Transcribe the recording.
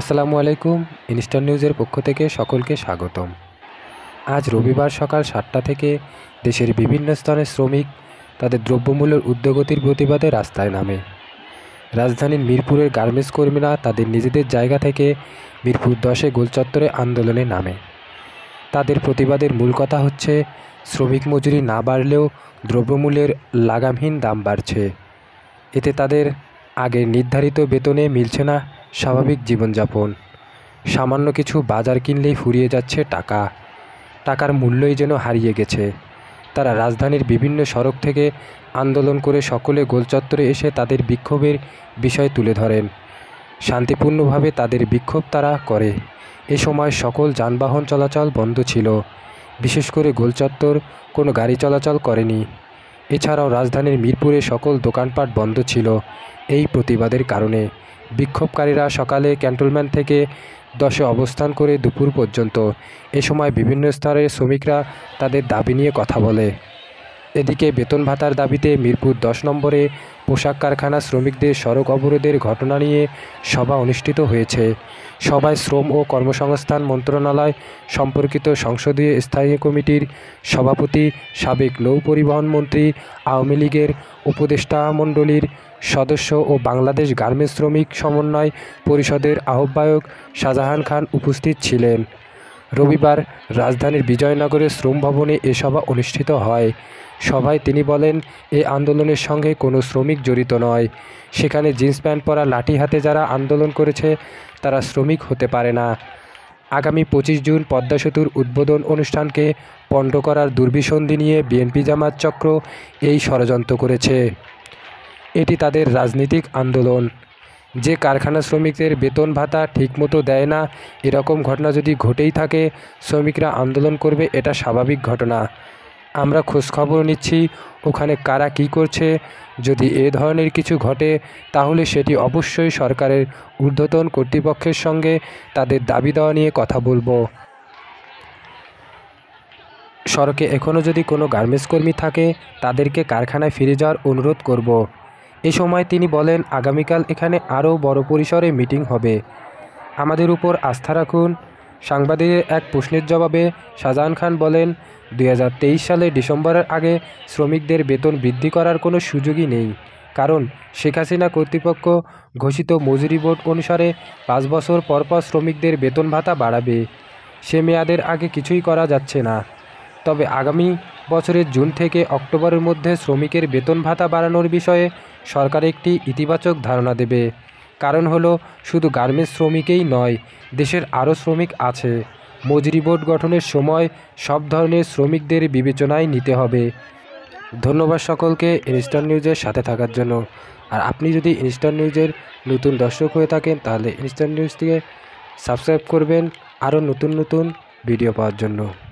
আসসালামু আলাইকুম ইনস্টার নিউজের পক্ষ থেকে সকলকে স্বাগতম আজ রবিবার সকাল সাতটা থেকে দেশের বিভিন্ন স্থানে শ্রমিক তাদের দ্রব্যমূল্যের উদ্যোগতির প্রতিবাদে রাস্তায় নামে রাজধানীর মিরপুরের গার্মেন্টস কর্মীরা তাদের নিজেদের জায়গা থেকে মিরপুর দশে গোলচত্বরে আন্দোলনে নামে তাদের প্রতিবাদের মূল কথা হচ্ছে শ্রমিক মজুরি না বাড়লেও দ্রব্যমূল্যের লাগামহীন দাম বাড়ছে এতে তাদের আগে নির্ধারিত বেতনে মিলছে না স্বাভাবিক জীবনযাপন সামান্য কিছু বাজার কিনলেই ফুরিয়ে যাচ্ছে টাকা টাকার মূল্যই যেন হারিয়ে গেছে তারা রাজধানীর বিভিন্ন সড়ক থেকে আন্দোলন করে সকলে গোলচত্বরে এসে তাদের বিক্ষোভের বিষয় তুলে ধরেন শান্তিপূর্ণভাবে তাদের বিক্ষোভ তারা করে এ সময় সকল যানবাহন চলাচল বন্ধ ছিল বিশেষ করে গোলচত্বর কোনো গাড়ি চলাচল করেনি এছাড়াও রাজধানীর মিরপুরে সকল দোকানপাট বন্ধ ছিল এই প্রতিবাদের কারণে বিক্ষোভকারীরা সকালে ক্যান্টনমেন্ট থেকে দশে অবস্থান করে দুপুর পর্যন্ত এ সময় বিভিন্ন স্তরের শ্রমিকরা তাদের দাবি নিয়ে কথা বলে এদিকে বেতন ভাতার দাবিতে মিরপুর দশ নম্বরে পোশাক কারখানা শ্রমিকদের সড়ক অবরোধের ঘটনা নিয়ে সভা অনুষ্ঠিত হয়েছে সভায় শ্রম ও কর্মসংস্থান মন্ত্রণালয় সম্পর্কিত সংসদীয় স্থায়ী কমিটির সভাপতি সাবেক নৌ পরিবহন মন্ত্রী আওয়ামী লীগের উপদেষ্টা মণ্ডলীর সদস্য ও বাংলাদেশ গার্মেন্টস শ্রমিক সমন্বয় পরিষদের আহ্বায়ক শাহজাহান খান উপস্থিত ছিলেন রবিবার রাজধানীর বিজয়নগরের শ্রম ভবনে এ সভা অনুষ্ঠিত হয় সভায় তিনি বলেন এ আন্দোলনের সঙ্গে কোনো শ্রমিক জড়িত নয় সেখানে জিন্স প্যান্ট পরা লাঠি হাতে যারা আন্দোলন করেছে তারা শ্রমিক হতে পারে না আগামী পঁচিশ জুন পদ্মা সেতুর উদ্বোধন অনুষ্ঠানকে পণ্ড করার দুর্বিসন্ধি নিয়ে বিএনপি জামাত চক্র এই ষড়যন্ত্র করেছে এটি তাদের রাজনৈতিক আন্দোলন যে কারখানা শ্রমিকদের বেতন ভাতা ঠিকমতো দেয় না এরকম ঘটনা যদি ঘটেই থাকে শ্রমিকরা আন্দোলন করবে এটা স্বাভাবিক ঘটনা আমরা খোঁজখবর নিচ্ছি ওখানে কারা কি করছে যদি এ ধরনের কিছু ঘটে তাহলে সেটি অবশ্যই সরকারের ঊর্ধ্বতন কর্তৃপক্ষের সঙ্গে তাদের দাবি দেওয়া নিয়ে কথা বলবো সড়কে এখনও যদি কোনো গার্মেন্টস কর্মী থাকে তাদেরকে কারখানায় ফিরে যাওয়ার অনুরোধ করব এ সময় তিনি বলেন আগামীকাল এখানে আরও বড় পরিসরে মিটিং হবে আমাদের উপর আস্থা রাখুন সাংবাদিকের এক প্রশ্নের জবাবে শাহজাহান খান বলেন দুই সালে ডিসেম্বরের আগে শ্রমিকদের বেতন বৃদ্ধি করার কোনো সুযোগই নেই কারণ শেখ হাসিনা কর্তৃপক্ষ ঘোষিত মজুরি বোর্ড অনুসারে পাঁচ বছর পরপর শ্রমিকদের বেতন ভাতা বাড়াবে সে মেয়াদের আগে কিছুই করা যাচ্ছে না তবে আগামী বছরের জুন থেকে অক্টোবরের মধ্যে শ্রমিকের বেতন ভাতা বাড়ানোর বিষয়ে সরকার একটি ইতিবাচক ধারণা দেবে কারণ হলো শুধু গার্মেন্টস শ্রমিকেই নয় দেশের আরও শ্রমিক আছে মজুরি বোর্ড গঠনের সময় সব ধরনের শ্রমিকদের বিবেচনায় নিতে হবে ধন্যবাদ সকলকে ইনস্টার নিউজের সাথে থাকার জন্য আর আপনি যদি ইনস্টার নিউজের নতুন দর্শক হয়ে থাকেন তাহলে ইনস্টার থেকে সাবস্ক্রাইব করবেন আরও নতুন নতুন ভিডিও পাওয়ার জন্য